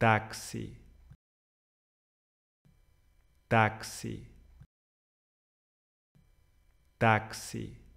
táxi, táxi, táxi.